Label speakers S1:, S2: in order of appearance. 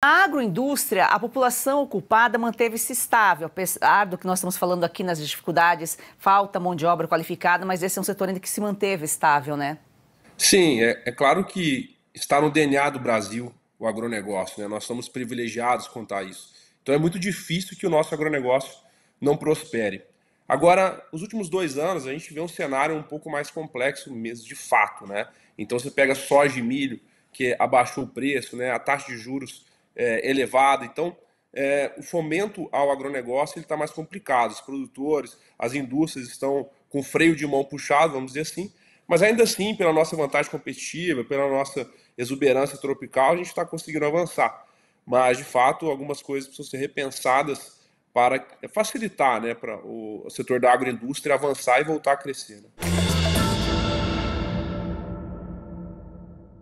S1: Na agroindústria, a população ocupada manteve-se estável, apesar do que nós estamos falando aqui nas dificuldades, falta mão de obra qualificada, mas esse é um setor ainda que se manteve estável, né?
S2: Sim, é, é claro que está no DNA do Brasil o agronegócio, né? Nós somos privilegiados quanto a isso. Então é muito difícil que o nosso agronegócio não prospere. Agora, os últimos dois anos, a gente vê um cenário um pouco mais complexo mesmo, de fato, né? Então você pega soja e milho, que abaixou o preço, né? A taxa de juros é, elevada. Então, é, o fomento ao agronegócio está mais complicado. Os produtores, as indústrias estão com freio de mão puxado, vamos dizer assim. Mas ainda assim, pela nossa vantagem competitiva, pela nossa exuberância tropical, a gente está conseguindo avançar. Mas, de fato, algumas coisas precisam ser repensadas para facilitar né, para o setor da agroindústria avançar e voltar a crescer. Né?